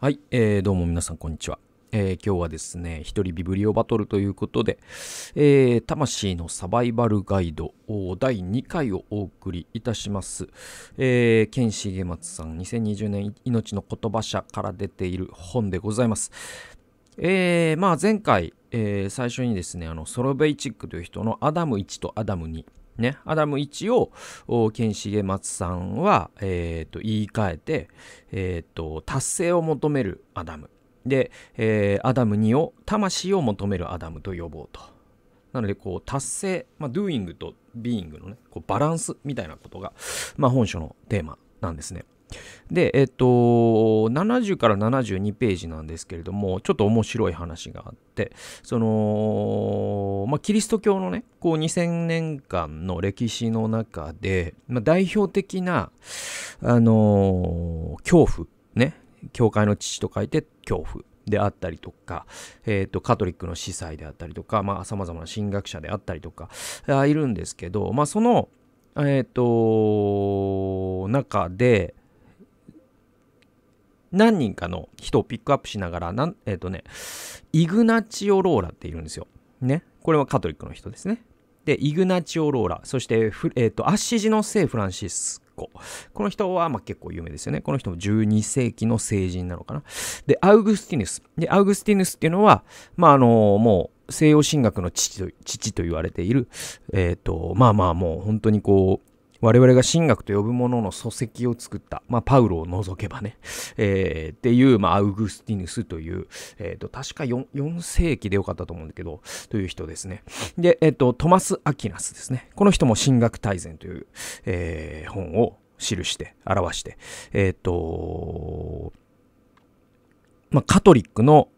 はい、えー、どうも皆さんこんにちは。えー、今日はですね、一人ビブリオバトルということで、えー、魂のサバイバルガイド第2回をお送りいたします。えー、ゲマツさん、2020年命の言葉社から出ている本でございます。えー、まあ前回、えー、最初にですね、あのソロベイチックという人のアダム1とアダム2、ね、アダム1を剣重松さんは、えー、と言い換えて、えー、と達成を求めるアダムで、えー、アダム2を魂を求めるアダムと呼ぼうと。なのでこう達成、まあ、ーイングとビーイングのねこうバランスみたいなことが、まあ、本書のテーマなんですね。で、えっと、70から72ページなんですけれども、ちょっと面白い話があって、その、まあ、キリスト教のね、こう2000年間の歴史の中で、まあ、代表的な、あのー、恐怖、ね、教会の父と書いて恐怖。であったりとか、えーと、カトリックの司祭であったりとか、まあ、様々な神学者であったりとかいるんですけど、まあ、その、えー、と中で、何人かの人をピックアップしながら、なんえっ、ー、とね、イグナチオ・ローラっているんですよ。ね。これはカトリックの人ですね。で、イグナチオ・ローラ、そして、えっ、ー、と、アッシジの聖フランシスコ。この人は、まあ、結構有名ですよね。この人も12世紀の聖人なのかな。で、アウグスティヌス。で、アウグスティヌスっていうのは、まあ、あのー、もう、西洋神学の父と父と言われている、えっ、ー、と、まあまあもう本当にこう、我々が神学と呼ぶものの礎石を作った、まあ、パウロを除けばね、えー、っていう、まあ、アウグスティヌスという、えーと、確か 4, 4世紀でよかったと思うんだけど、という人ですね。で、えっ、ー、と、トマス・アキナスですね。この人も神学大全という、えー、本を記して、表して、えっ、ー、とまあ、カトリックの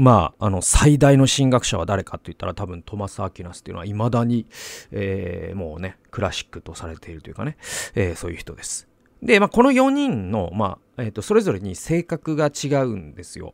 まあ、あの最大の神学者は誰かって言ったら多分トマス・アキナスっていうのはいまだに、えー、もうねクラシックとされているというかね、えー、そういう人です。で、まあ、この4人の、まあえーと、それぞれに性格が違うんですよ。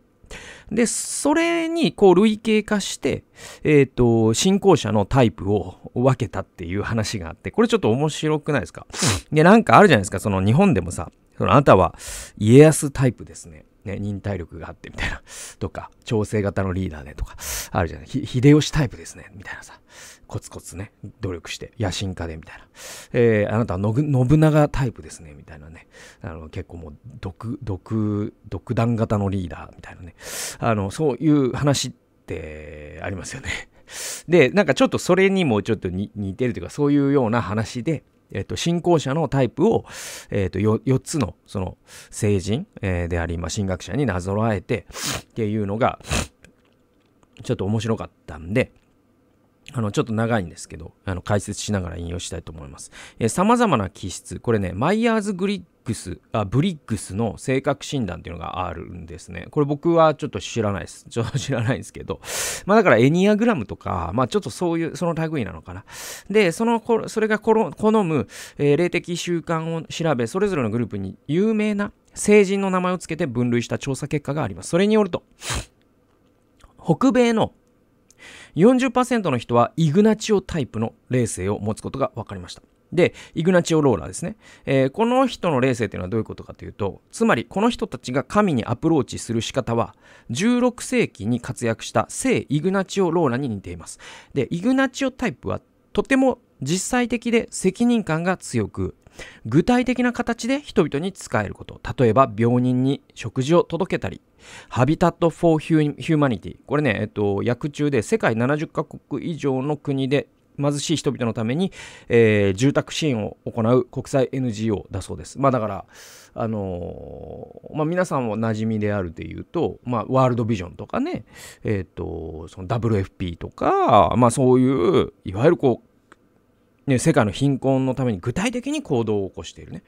でそれにこう類型化して、えーと、と信仰者のタイプを分けたっていう話があってこれちょっと面白くないですかでなんかあるじゃないですかその日本でもさそのあなたは家康タイプですねね、忍耐力があってみたいな、とか、調整型のリーダーでとか、あるじゃないひ。秀吉タイプですね、みたいなさ、コツコツね、努力して、野心家でみたいな。えー、あなたは信長タイプですね、みたいなね。あの、結構もう、独、独、独断型のリーダーみたいなね。あの、そういう話ってありますよね。で、なんかちょっとそれにもちょっと似てるというか、そういうような話で、えっと、信仰者のタイプを、えっと、4つの、その、成人、えであり、まあ、神学者になぞらえて、っていうのが、ちょっと面白かったんで、あの、ちょっと長いんですけど、あの、解説しながら引用したいと思います。えー、様々な気質、これね、マイヤーズグリックス、あ、ブリックスの性格診断っていうのがあるんですね。これ僕はちょっと知らないです。ちょっと知らないんですけど。まあだからエニアグラムとか、まあちょっとそういう、その類なのかな。で、その、それが好む、えー、霊的習慣を調べ、それぞれのグループに有名な成人の名前を付けて分類した調査結果があります。それによると、北米の40%の人はイグナチオタイプの霊性を持つことが分かりました。で、イグナチオ・ローラですね、えー、この人の霊性っていうのはどういうことかというと、つまりこの人たちが神にアプローチする仕方は、16世紀に活躍した聖イグナチオ・ローラに似ています。で、イグナチオタイプはとても実際的で責任感が強く、具体的な形で人々に仕えること。例えば、病人に食事を届けたり、ハビタット・フォー・ヒューマニティ。これね、えっと、訳中で世界70カ国以上の国で貧しい人々のために、えー、住宅支援を行う国際 NGO だそうです。まあ、だから、あのー、まあ、皆さんもなじみであるでいうと、まあ、ワールドビジョンとかね、えーと、とその WFP とか、まあ、そういういわゆるこうね、世界の貧困のために具体的に行動を起こしているね。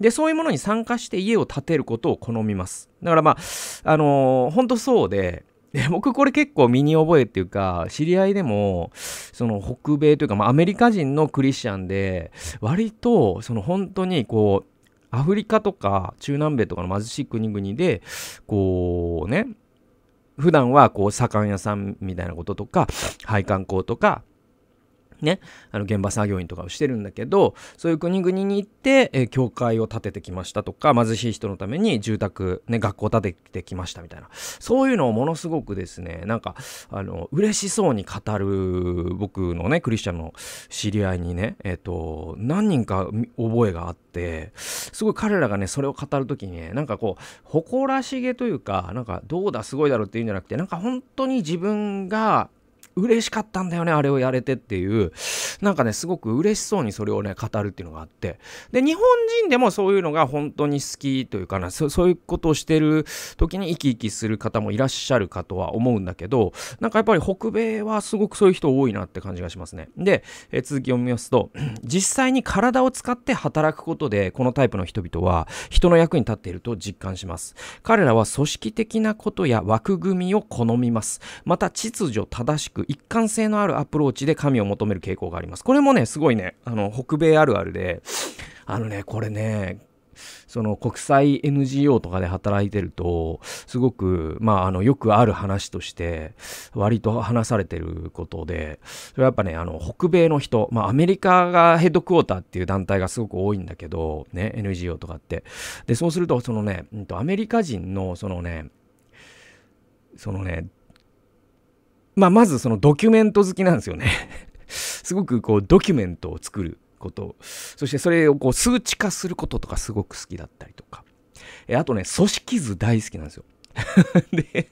で、そういうものに参加して家を建てることを好みます。だからまあ、あのー、本当そうで、で、僕これ結構身に覚えっていうか、知り合いでも、その北米というか、まあ、アメリカ人のクリスチャンで、割と、その本当にこう、アフリカとか中南米とかの貧しい国々で、こうね、普段はこう、左官屋さんみたいなこととか、配管工とか、ね、あの現場作業員とかをしてるんだけどそういう国々に行って、えー、教会を建ててきましたとか貧しい人のために住宅、ね、学校を建ててきましたみたいなそういうのをものすごくですねなんかあの嬉しそうに語る僕のねクリスチャンの知り合いにね、えーと何人か覚えがあってすごい彼らがねそれを語る時にねなんかこう誇らしげというかなんかどうだすごいだろうっていうんじゃなくてなんか本当に自分が嬉しかったんだよね、あれをやれてっていう、なんかね、すごく嬉しそうにそれをね、語るっていうのがあって、で、日本人でもそういうのが本当に好きというかな、そういうことをしてる時に生き生きする方もいらっしゃるかとは思うんだけど、なんかやっぱり北米はすごくそういう人多いなって感じがしますね。で、え続きを見ますと、実際に体を使って働くことで、このタイプの人々は人の役に立っていると実感します。彼らは組織的なことや枠組みを好みます。また秩序正しく一貫性のあるアプローチで神を求める傾向があります。これもね、すごいね、あの、北米あるあるで、あのね、これね、その国際 NGO とかで働いてると、すごく、まあ、あの、よくある話として、割と話されてることで、それはやっぱね、あの、北米の人、まあ、アメリカがヘッドクォーターっていう団体がすごく多いんだけど、ね、NGO とかって。で、そうすると、そのね、アメリカ人の、そのね、そのね、まあ、まずそのドキュメント好きなんですよね すごくこうドキュメントを作ること、そしてそれをこう数値化することとかすごく好きだったりとか。えあとね、組織図大好きなんですよ。で、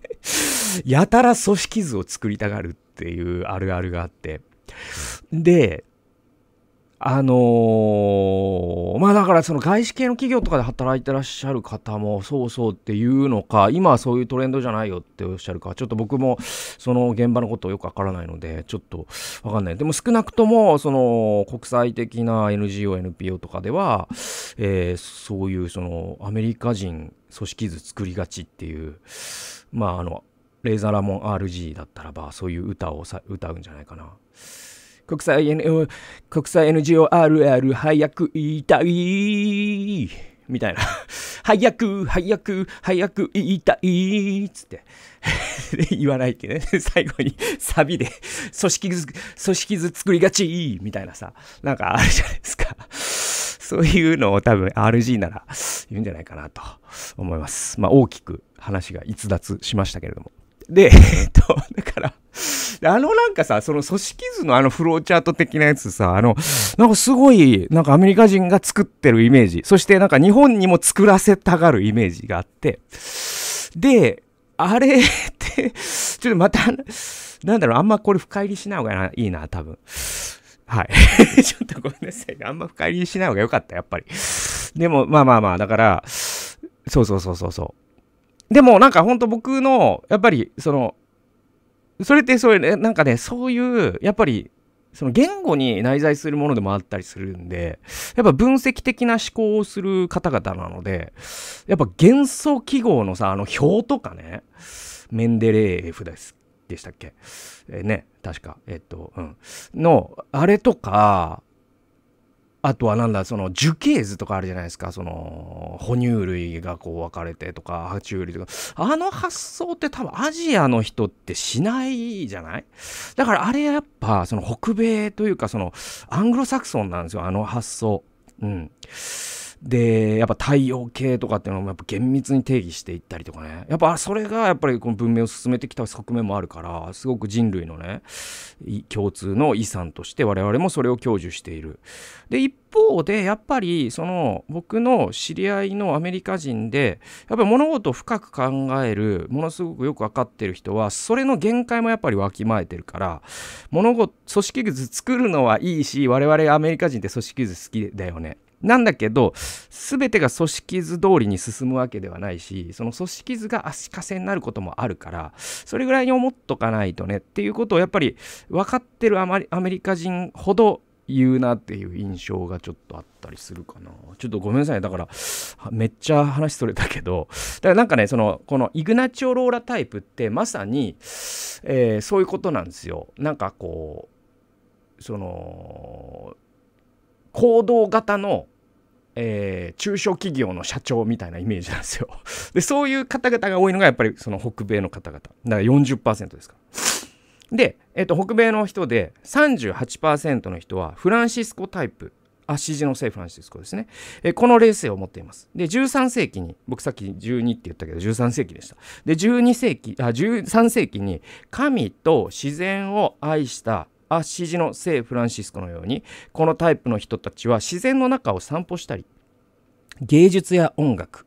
やたら組織図を作りたがるっていうあるあるがあって。で、あのー、まあだからその外資系の企業とかで働いてらっしゃる方もそうそうっていうのか今はそういうトレンドじゃないよっておっしゃるかちょっと僕もその現場のことよくわからないのでちょっとわかんないでも少なくともその国際的な NGONPO とかでは、えー、そういうそのアメリカ人組織図作りがちっていうまああのレーザーラモン RG だったらばそういう歌をさ歌うんじゃないかな。国際 NO、国際 NGORR 早く言いたい。みたいな。早く、早く、早く言いたい。つって。言わないってね。最後にサビで、組織図、組織図作りがち。みたいなさ。なんかあるじゃないですか。そういうのを多分 RG なら言うんじゃないかなと思います。まあ大きく話が逸脱しましたけれども。で、えっと、だから、あのなんかさ、その組織図のあのフローチャート的なやつさ、あの、なんかすごい、なんかアメリカ人が作ってるイメージ、そしてなんか日本にも作らせたがるイメージがあって、で、あれってちょっとまた、なんだろう、あんまこれ深入りしない方がいいな、多分。はい。ちょっとごめんなさい。あんま深入りしない方が良かった、やっぱり。でも、まあまあまあ、だから、そうそうそうそうそう。でもなんかほんと僕のやっぱりそのそれってそういうねなんかねそういうやっぱりその言語に内在するものでもあったりするんでやっぱ分析的な思考をする方々なのでやっぱ元素記号のさあの表とかねメンデレーフですでしたっけ、えー、ね確かえっとうんのあれとかあとはなんだ、その樹形図とかあるじゃないですか。その、哺乳類がこう分かれてとか、爬虫類とか。あの発想って多分アジアの人ってしないじゃないだからあれやっぱ、その北米というか、その、アングロサクソンなんですよ。あの発想。うん。でやっぱ太陽系とかっていうのもやっぱ厳密に定義していったりとかねやっぱそれがやっぱりこの文明を進めてきた側面もあるからすごく人類のね共通の遺産として我々もそれを享受している。で一方でやっぱりその僕の知り合いのアメリカ人でやっぱり物事を深く考えるものすごくよく分かってる人はそれの限界もやっぱりわきまえてるから物事組織図作るのはいいし我々アメリカ人って組織図好きだよねなんだけど全てが組織図通りに進むわけではないしその組織図が足かせになることもあるからそれぐらいに思っとかないとねっていうことをやっぱり分かってるアメリカ人ほど言うなっていう印象がちょっとあったりするかな。ちょっとごめんなさい。だから、めっちゃ話それたけど、だからなんかね、その、このイグナチオ・ローラタイプってまさに、えー、そういうことなんですよ。なんかこう、その、行動型の、えー、中小企業の社長みたいなイメージなんですよ。で、そういう方々が多いのがやっぱりその北米の方々。だから40%ですかで、えっ、と、北米の人で38%の人はフランシスコタイプ。あ、支持のせいフランシスコですね。えこの冷静を持っています。で、13世紀に、僕さっき12って言ったけど、13世紀でした。で、12世紀、あ、13世紀に、神と自然を愛したアッシジの聖フランシスコのようにこのタイプの人たちは自然の中を散歩したり芸術や音楽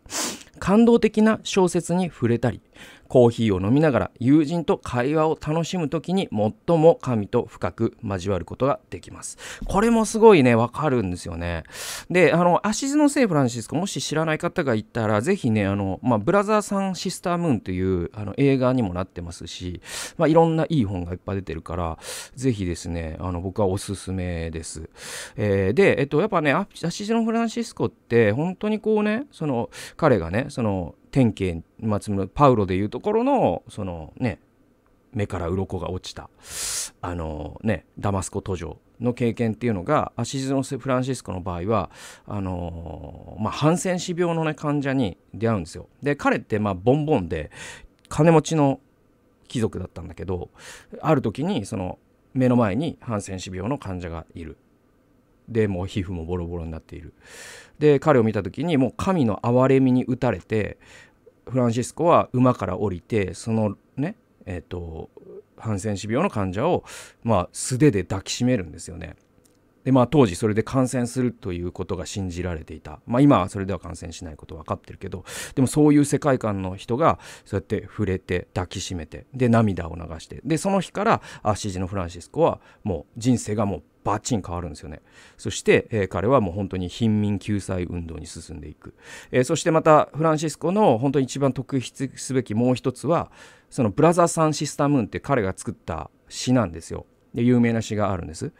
感動的な小説に触れたりコーヒーを飲みながら友人と会話を楽しむ時に最も神と深く交わることができます。これもすごいね、わかるんですよね。で、あの、アシズの聖フランシスコ、もし知らない方がいたら、ぜひね、あの、まあ、ブラザーさんシスタームーンというあの映画にもなってますし、まあ、いろんないい本がいっぱい出てるから、ぜひですね、あの、僕はおすすめです。えー、で、えっと、やっぱね、アシズのフランシスコって、本当にこうね、その、彼がね、その、天慶、まあ、パウロでいうところのそのね目から鱗が落ちたあのねダマスコ途上の経験っていうのがアシズのフランシスコの場合はあのまあ、ハンセン氏病のね患者に出会うんですよ。で彼ってまあボンボンで金持ちの貴族だったんだけどある時にその目の前にハンセン氏病の患者がいる。でもう皮膚もボロボロになっているで彼を見た時にもう神の憐れみに打たれてフランシスコは馬から降りてそのねえっ、ー、とハンセン氏病の患者を、まあ、素手で抱きしめるんですよね。で、まあ当時それで感染するということが信じられていた。まあ今はそれでは感染しないこと分かってるけど、でもそういう世界観の人がそうやって触れて抱きしめて、で涙を流して、でその日からあシジのフランシスコはもう人生がもうバッチン変わるんですよね。そして、えー、彼はもう本当に貧民救済運動に進んでいく。えー、そしてまたフランシスコの本当に一番特筆すべきもう一つは、そのブラザー・サン・シスタムーンって彼が作った詩なんですよ。で有名な詩があるんです。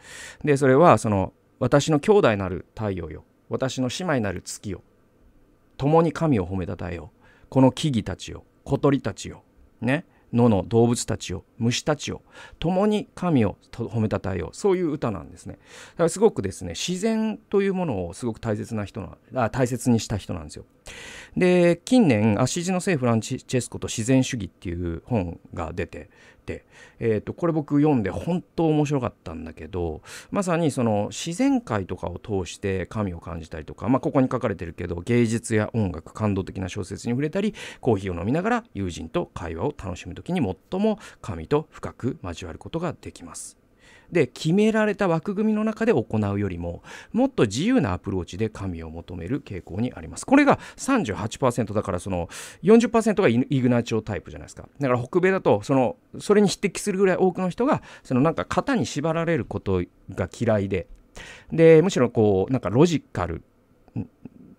でそれはその「私の兄弟なる太陽よ私の姉妹なる月よ共に神を褒めたたえよこの木々たちよ小鳥たちよ、ね、野の動物たちよ虫たちを共に神を褒めたたえようそういう歌なんですねだからすごくですね自然というものをすごく大切な人なあ大切にした人なんですよで近年「アシジの聖フランチェスコと自然主義」っていう本が出てて、えーと、これ僕読んで本当面白かったんだけどまさにその自然界とかを通して神を感じたりとか、まあ、ここに書かれてるけど芸術や音楽感動的な小説に触れたりコーヒーを飲みながら友人と会話を楽しむ時に最も神と深く交わることができます。で決められた枠組みの中で行うよりももっと自由なアプローチで神を求める傾向にありますこれが38%だからその40%がイグナチオタイプじゃないですかだから北米だとそのそれに匹敵するぐらい多くの人がそのなんか型に縛られることが嫌いででむしろこうなんかロジカル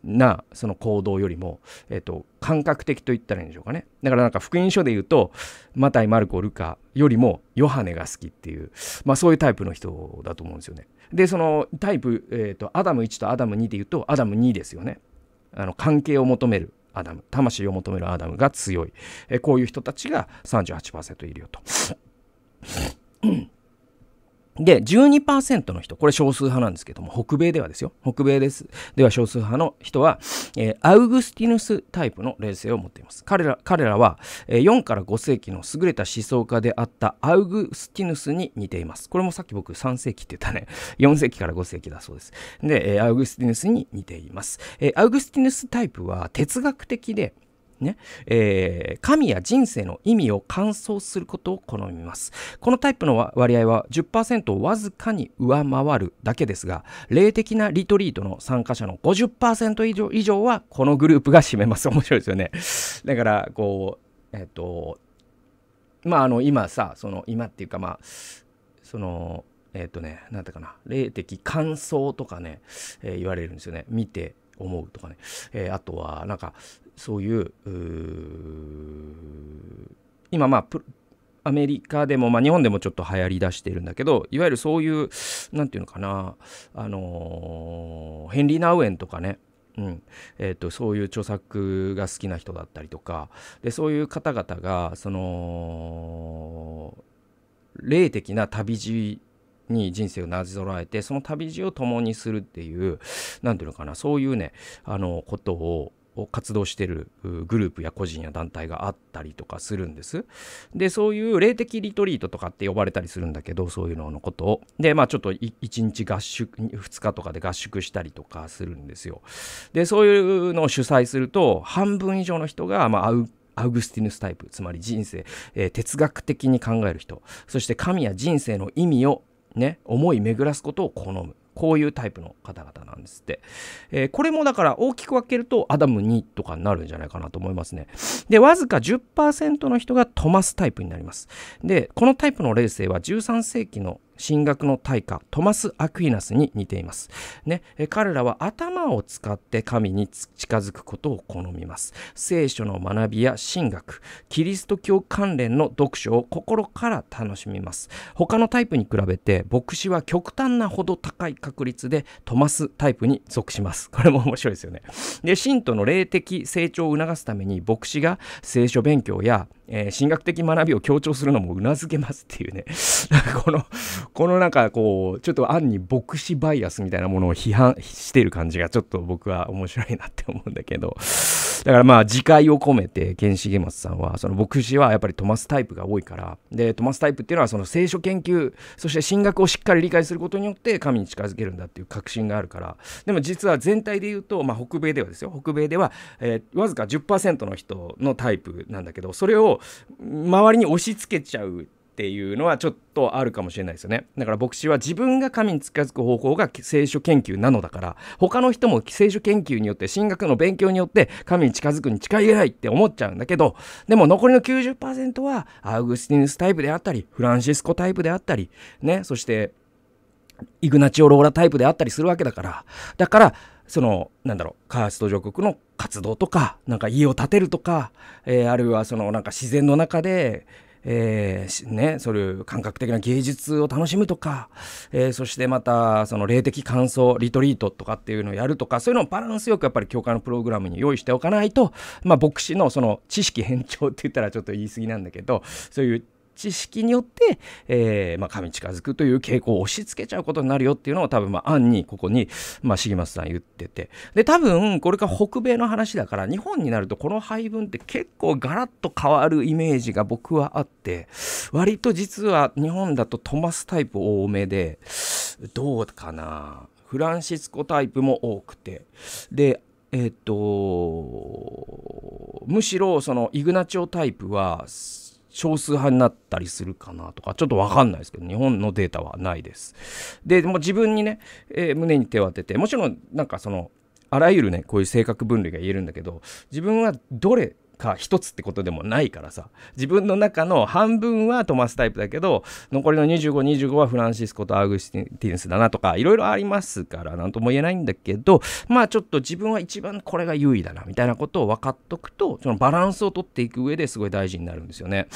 なその行動よりも、えっと、感覚的と言ったらいいんでしょうかね。だからなんか福音書で言うと、マタイ、マルコ、ルカよりもヨハネが好きっていう、まあそういうタイプの人だと思うんですよね。で、そのタイプ、えっ、と、アダム1とアダム2で言うと、アダム2ですよね。あの、関係を求めるアダム、魂を求めるアダムが強い。えこういう人たちが38%いるよと。で、12%の人、これ少数派なんですけども、北米ではですよ。北米です。では少数派の人は、えー、アウグスティヌスタイプの霊性を持っています。彼ら彼らは、えー、4から5世紀の優れた思想家であったアウグスティヌスに似ています。これもさっき僕3世紀って言ったね。4 世紀から5世紀だそうです。で、えー、アウグスティヌスに似ています。えアウグスティヌスタイプは哲学的で、ね、えー、神や人生の意味を完走することを好みます。このタイプの割合は10%をわずかに上回るだけですが、霊的なリトリートの参加者の50%以上以上はこのグループが占めます。面白いですよね。だから、こう、えっ、ー、と、まあ、あの、今さ、その、今っていうか、まあ、その、えっ、ー、とね、なんだかな、霊的感想とかね、えー、言われるんですよね。見て、思うとかね、えー、あとはなんかそういう今まあアメリカでも、まあ、日本でもちょっと流行りだしてるんだけどいわゆるそういう何て言うのかなあのー、ヘンリー・ナウエンとかねうんえーとそういう著作が好きな人だったりとかでそういう方々がその霊的な旅路に人生をなぞらえてその旅路を共にするっていう何ていうのかなそういうねあのことを活動してるグループや個人や団体があったりとかするんです。で、そういう霊的リトリートとかって呼ばれたりするんだけど、そういうののことを。で、まあちょっと1日合宿、2日とかで合宿したりとかするんですよ。で、そういうのを主催すると、半分以上の人が、まあ、アウグスティヌスタイプつまり人生、えー、哲学的に考える人そして神や人生の意味をね、思い巡らすことを好む。こういうタイプの方々なんですって。えー、これもだから大きく分けるとアダム2とかになるんじゃないかなと思いますね。で、わずか10%の人がトマスタイプになります。で、このタイプの霊性は13世紀の進学の大家トマス・アクイナスに似ています、ね、彼らは頭を使って神に近づくことを好みます聖書の学びや神学キリスト教関連の読書を心から楽しみます他のタイプに比べて牧師は極端なほど高い確率でトマスタイプに属しますこれも面白いですよねで信徒の霊的成長を促すために牧師が聖書勉強やえー、進学的学びを強調するのもうなずけますっていうね このこのなんかこうちょっと暗に牧師バイアスみたいなものを批判してる感じがちょっと僕は面白いなって思うんだけど だからまあ自戒を込めてケンシゲマスさんはその牧師はやっぱりトマスタイプが多いからでトマスタイプっていうのはその聖書研究そして進学をしっかり理解することによって神に近づけるんだっていう確信があるからでも実は全体で言うと、まあ、北米ではですよ北米では、えー、わずか10%の人のタイプなんだけどそれを周りに押し付けちゃうっていうのはちょっとあるかもしれないですよね。だから牧師は自分が神に近づく方法が聖書研究なのだから、他の人も聖書研究によって、進学の勉強によって神に近づくに近いえないって思っちゃうんだけど、でも残りの90%はアウグスティヌスタイプであったり、フランシスコタイプであったり、ね、そしてイグナチオ・ローラタイプであったりするわけだから、だから、そのなんだろう開発途上国の活動とかなんか家を建てるとか、えー、あるいはそのなんか自然の中でえーね、そういう感覚的な芸術を楽しむとか、えー、そしてまたその霊的感想リトリートとかっていうのをやるとかそういうのをバランスよくやっぱり教会のプログラムに用意しておかないと、まあ、牧師のその知識偏重って言ったらちょっと言い過ぎなんだけどそういう知識によって、えーまあ、神近づくという傾向を押し付けちゃうことになるよっていうのを多分、まあ、暗にここに、まあ、重松さん言っててで多分これが北米の話だから日本になるとこの配分って結構ガラッと変わるイメージが僕はあって割と実は日本だとトマスタイプ多めでどうかなフランシスコタイプも多くてでえっ、とむしろそのイグナチオタイプは少数派になったりするかなとか、ちょっとわかんないですけど、日本のデータはないです。で、も自分にね、えー、胸に手を当てて、もちろんなんかその、あらゆるね、こういう性格分類が言えるんだけど、自分はどれか一つってことでもないからさ自分の中の半分はトマスタイプだけど残りの2525はフランシスコとアウグスティンスだなとかいろいろありますから何とも言えないんだけどまあちょっと自分は一番これが優位だなみたいなことを分かっとくとそのバランスをとっていく上ですごい大事になるんですよね。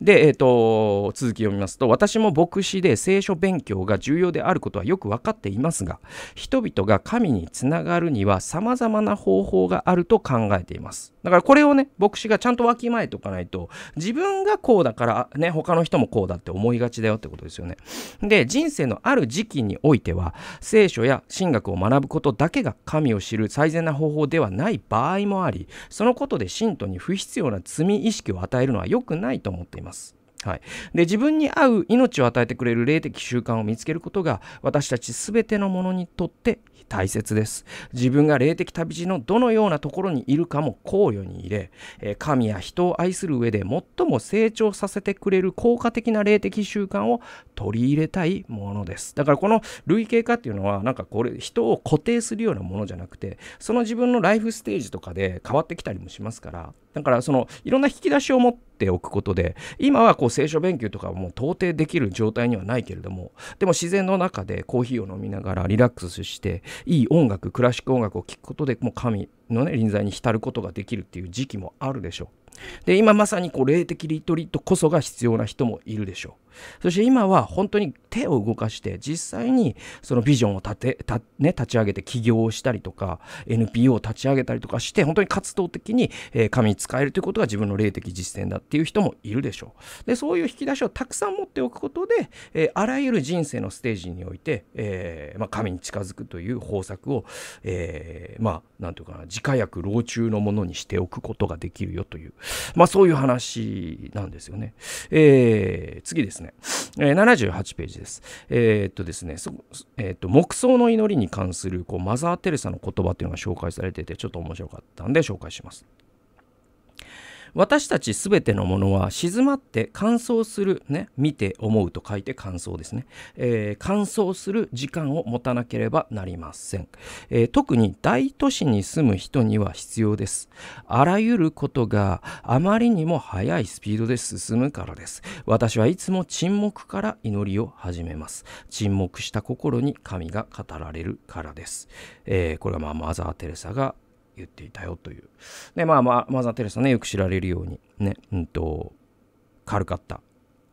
で、えっ、ー、と、続き読みますと、私も牧師で聖書勉強が重要であることはよく分かっていますが、人々が神につながるには様々な方法があると考えています。だからこれをね、牧師がちゃんとわきまえておかないと、自分がこうだから、ね、他の人もこうだって思いがちだよってことですよね。で、人生のある時期においては、聖書や神学を学ぶことだけが神を知る最善な方法ではない場合もあり、そのことで信徒に不必要な罪意識を与えるのは良くないと思っています。はい、で自分に合う命を与えてくれる霊的習慣を見つけることが私たち全てのものにとって大切です。自分が霊的旅路のどのようなところにいるかも考慮に入れ、え神や人を愛する上で最も成長させてくれる効果的な霊的習慣を取り入れたいものです。だからこの類型化っていうのはなんかこれ人を固定するようなものじゃなくて、その自分のライフステージとかで変わってきたりもしますから、だからそのいろんな引き出しを持ってておくことで今はこう聖書勉強とかはもう到底できる状態にはないけれどもでも自然の中でコーヒーを飲みながらリラックスしていい音楽クラシック音楽を聴くことでもう神の、ね、臨在に浸ることができるっていう時期もあるでしょう。で今まさにこう霊的リトリートこそが必要な人もいるでしょうそして今は本当に手を動かして実際にそのビジョンを立てた、ね、立ち上げて起業をしたりとか NPO を立ち上げたりとかして本当に活動的に、え神に使えるということが自分の霊的実践だっていう人もいるでしょうでそういう引き出しをたくさん持っておくことで、えー、あらゆる人生のステージにおいて、えーまあ、神に近づくという方策を、えー、まあ何て言うかな時火薬、老中のものにしておくことができるよという、まあそういう話なんですよね。えー、次ですね、え78ページです。えー、っとですね、えー、っと黙想の祈りに関するこうマザー・テレサの言葉というのが紹介されてて、ちょっと面白かったんで紹介します。私たち全てのものは静まって乾燥する、ね、見て思うと書いて乾燥ですね、えー、乾燥する時間を持たなければなりません、えー、特に大都市に住む人には必要ですあらゆることがあまりにも速いスピードで進むからです私はいつも沈黙から祈りを始めます沈黙した心に神が語られるからです、えー、これはまあマザー・テレサが言っていたよという。で、まあ、まあ、マザー・テレサね、よく知られるように、ね、うんと、カルカッタ、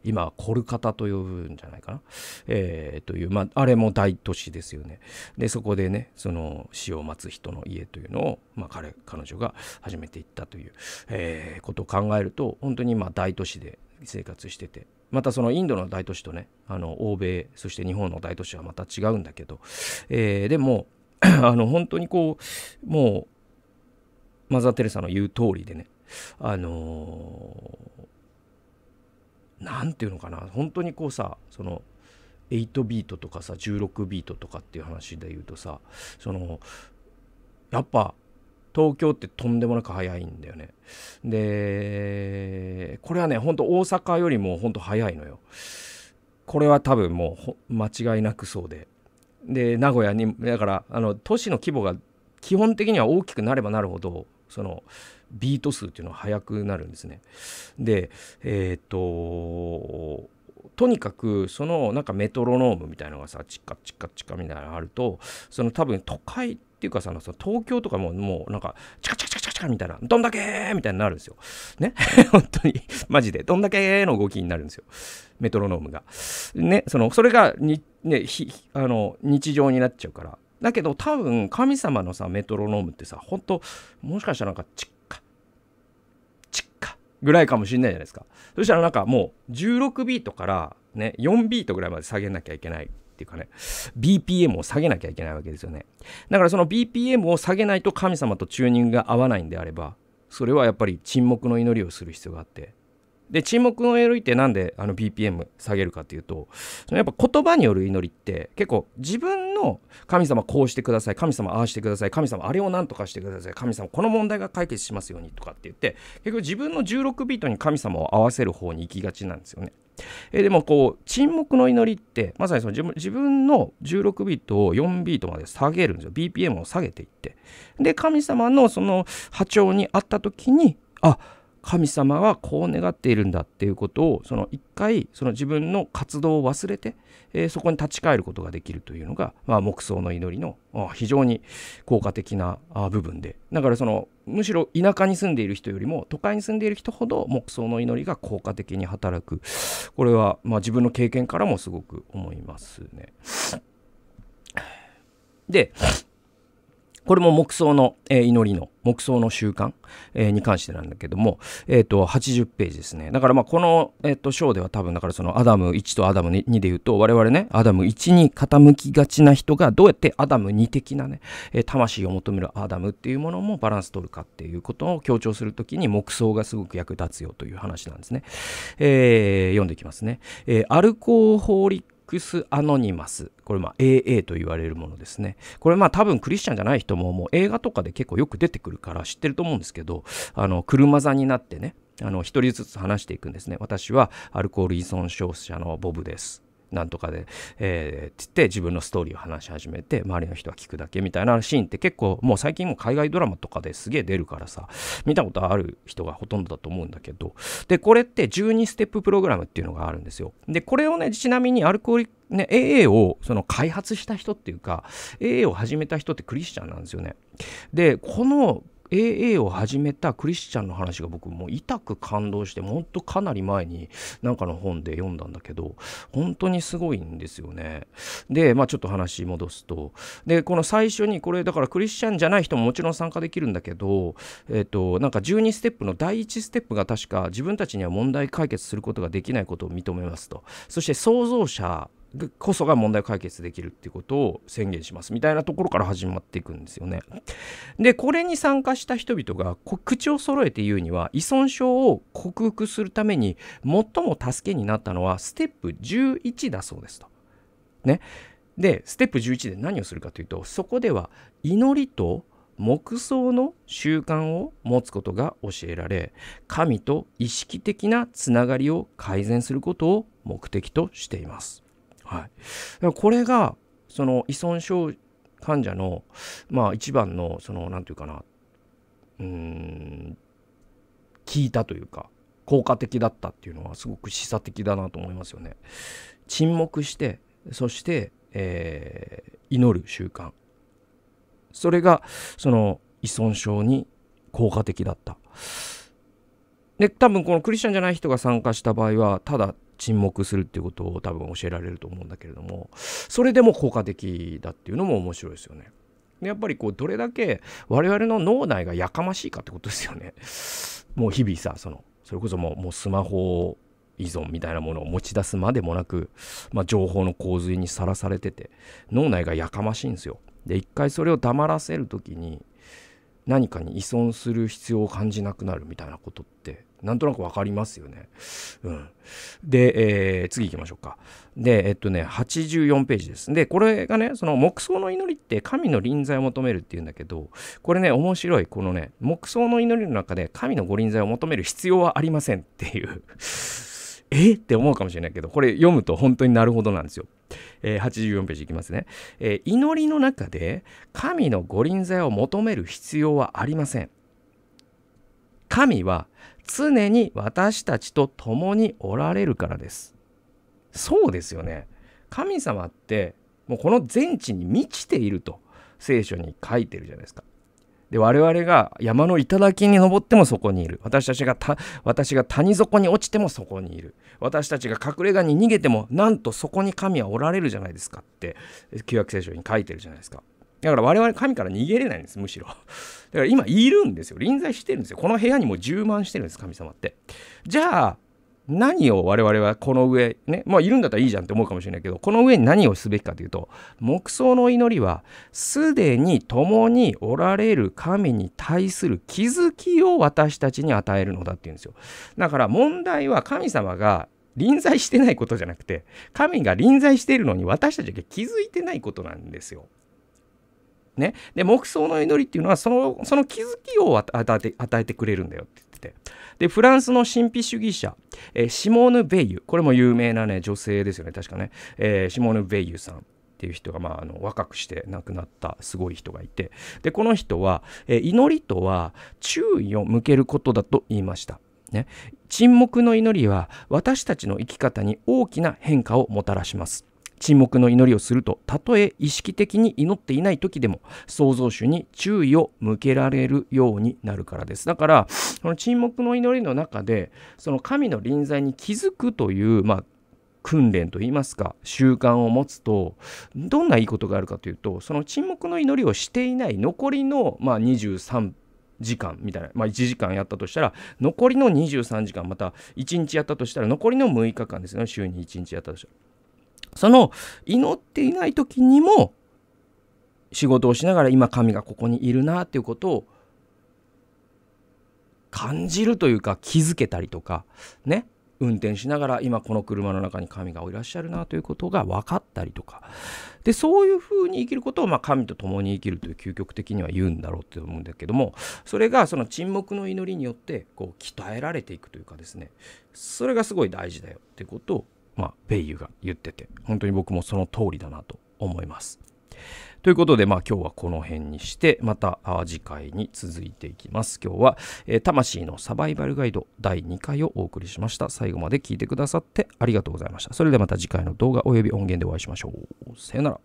今はコルカタと呼ぶんじゃないかな、えー、という、まあ、あれも大都市ですよね。で、そこでね、その死を待つ人の家というのを、まあ、彼、彼女が始めていったという、えー、ことを考えると、本当にまあ大都市で生活してて、またそのインドの大都市とね、あの欧米、そして日本の大都市はまた違うんだけど、えー、でも、あの本当にこう、もう、マザー・テレサの言う通りでね、あのー、なんていうのかな、本当にこうさ、その、8ビートとかさ、16ビートとかっていう話で言うとさ、その、やっぱ、東京ってとんでもなく早いんだよね。で、これはね、ほんと大阪よりもほんと早いのよ。これは多分もう間違いなくそうで。で、名古屋に、だから、あの、都市の規模が基本的には大きくなればなるほど、そのビート数っていうのは速くなるんですね。でえっ、ととにかくそのなんかメトロノームみたいなのがさチカチカチカみたいなのがあるとその多分都会っていうかさその東京とかももうなんかチカチカチカチカチカみたいなどんだけみたいになるんですよ。ね 本当にマジでどんだけの動きになるんですよメトロノームが。ねそのそれがに、ね、あの日常になっちゃうからだけど多分神様のさメトロノームってさ本当もしかしたらなんかチッカチッカぐらいかもしんないじゃないですかそしたらなんかもう16ビートからね4ビートぐらいまで下げなきゃいけないっていうかね BPM を下げなきゃいけないわけですよねだからその BPM を下げないと神様とチューニングが合わないんであればそれはやっぱり沈黙の祈りをする必要があってで沈黙の祈りってなんであの BPM 下げるかっていうとそのやっぱ言葉による祈りって結構自分の神様こうしてください神様ああしてください神様あれを何とかしてください神様この問題が解決しますようにとかって言って結局自分の16ビートに神様を合わせる方に行きがちなんですよね。えでもこう沈黙の祈りってまさにその自分の16ビートを4ビートまで下げるんですよ BPM を下げていってで神様のその波長に合った時にあっ神様はこう願っているんだっていうことをその一回その自分の活動を忘れて、えー、そこに立ち返ることができるというのが、まあ、黙想の祈りの非常に効果的な部分でだからそのむしろ田舎に住んでいる人よりも都会に住んでいる人ほど黙想の祈りが効果的に働くこれは、まあ、自分の経験からもすごく思いますね。でこれも木葬の、えー、祈りの木葬の習慣、えー、に関してなんだけども、えーと、80ページですねだからまあこの、えーと、章では多分だからそのアダム1とアダム2でいうと我々ねアダム1に傾きがちな人がどうやってアダム2的なね、えー、魂を求めるアダムっていうものもバランス取るかっていうことを強調するときに木葬がすごく役立つよという話なんですね、えー、読んでいきますね、えー、アルコールクス・アノニマス。これまあ AA と言われるものですね。これまあ多分クリスチャンじゃない人ももう映画とかで結構よく出てくるから知ってると思うんですけど、あの車座になってね、あの一人ずつ話していくんですね。私はアルコール依存症者のボブです。なんとかで、えー、って言って自分のストーリーを話し始めて周りの人は聞くだけみたいなシーンって結構もう最近も海外ドラマとかですげえ出るからさ見たことある人がほとんどだと思うんだけどでこれって12ステッププログラムっていうのがあるんですよでこれをねちなみにアルコールね、AA をその開発した人っていうか AA を始めた人ってクリスチャンなんですよね。でこの AA を始めたクリスチャンの話が僕もう痛く感動してほんとかなり前になんかの本で読んだんだけど本当にすごいんですよね。でまあちょっと話戻すとでこの最初にこれだからクリスチャンじゃない人ももちろん参加できるんだけどえっ、ー、となんか12ステップの第1ステップが確か自分たちには問題解決することができないことを認めますとそして創造者こそが問題解決できるっていうことを宣言しますみたいなところから始まっていくんですよね。でこれに参加した人々が口を揃えて言うには依存症を克服するために最も助けになったのはステップ11だそうですと。ね、でステップ11で何をするかというとそこでは祈りと黙想の習慣を持つことが教えられ神と意識的なつながりを改善することを目的としています。はい、だからこれがその依存症患者のまあ一番のその何て言うかなうん効いたというか効果的だったっていうのはすごく示唆的だなと思いますよね。沈黙してそして、えー、祈る習慣それがその依存症に効果的だった。で多分このクリスチャンじゃない人が参加した場合はただ沈黙するっていうことを多分教えられると思うんだけれどもそれでも効果的だっていうのも面白いですよね。やっぱりこうどれだけ我々の脳内がやかましいかってことですよね。もう日々さそのそれこそもうもうスマホ依存みたいなものを持ち出すまでもなく、まあ、情報の洪水にさらされてて脳内がやかましいんですよ。で一回それを黙らせる時に何かに依存する必要を感じなくなるみたいなことってなんとなく分かりますよね。うん、で、えー、次行きましょうか。で、えっとね、84ページです。で、これがね、その黙想の祈りって神の臨在を求めるっていうんだけど、これね、面白い。このね、黙想の祈りの中で神のご臨在を求める必要はありませんっていうえって思うかもしれないけど、これ読むと本当になるほどなんですよ。えー、84ページいきますね、えー、祈りの中で神のご臨在を求める必要はありません。神は常に私たちと共におられるからです。そうですよね。神様ってもうこの全地に満ちていると聖書に書いてるじゃないですか。で我々が山の頂に登ってもそこにいる私たちがた私が谷底に落ちてもそこにいる私たちが隠れ家に逃げてもなんとそこに神はおられるじゃないですかって旧約聖書に書いてるじゃないですかだから我々神から逃げれないんです、むしろ。だから今いるんですよ。臨在してるんですよ。この部屋にも充満してるんです、神様って。じゃあ、何を我々はこの上、ね、まあいるんだったらいいじゃんって思うかもしれないけど、この上に何をすべきかというと、黙想の祈りは、すでに共におられる神に対する気づきを私たちに与えるのだっていうんですよ。だから問題は神様が臨在してないことじゃなくて、神が臨在しているのに私たちが気づいてないことなんですよ。ね、で黙想の祈りっていうのはそのその気づきを与えて与えてくれるんだよって言っててでフランスの神秘主義者、えー、シモーヌ・ベイユこれも有名な、ね、女性ですよね確かね、えー、シモーヌ・ベイユさんっていう人が、まあ、あの若くして亡くなったすごい人がいてでこの人は、えー、祈りとは注意を向けることだと言いました。ね、沈黙の祈りは私たちの生き方に大きな変化をもたらします。沈黙の祈りをするとたとえ意識的に祈っていない時でも創造主に注意を向けられるようになるからですだからの沈黙の祈りの中でその神の臨在に気づくというまあ訓練といいますか習慣を持つとどんないいことがあるかというとその沈黙の祈りをしていない残りの、まあ、23時間みたいな、まあ、1時間やったとしたら残りの23時間また1日やったとしたら残りの6日間ですね週に1日やったとしたらその祈っていない時にも仕事をしながら今神がここにいるなっていうことを感じるというか気づけたりとかね運転しながら今この車の中に神がいらっしゃるなということが分かったりとかでそういうふうに生きることを、まあ、神と共に生きるという究極的には言うんだろうって思うんだけどもそれがその沈黙の祈りによってこう鍛えられていくというかですねそれがすごい大事だよっていうことをまあ、ベイユが言ってて、本当に僕もその通りだなと思います。ということで、まあ、今日はこの辺にして、また次回に続いていきます。今日は、えー、魂のサバイバルガイド第2回をお送りしました。最後まで聞いてくださってありがとうございました。それではまた次回の動画及び音源でお会いしましょう。さよなら。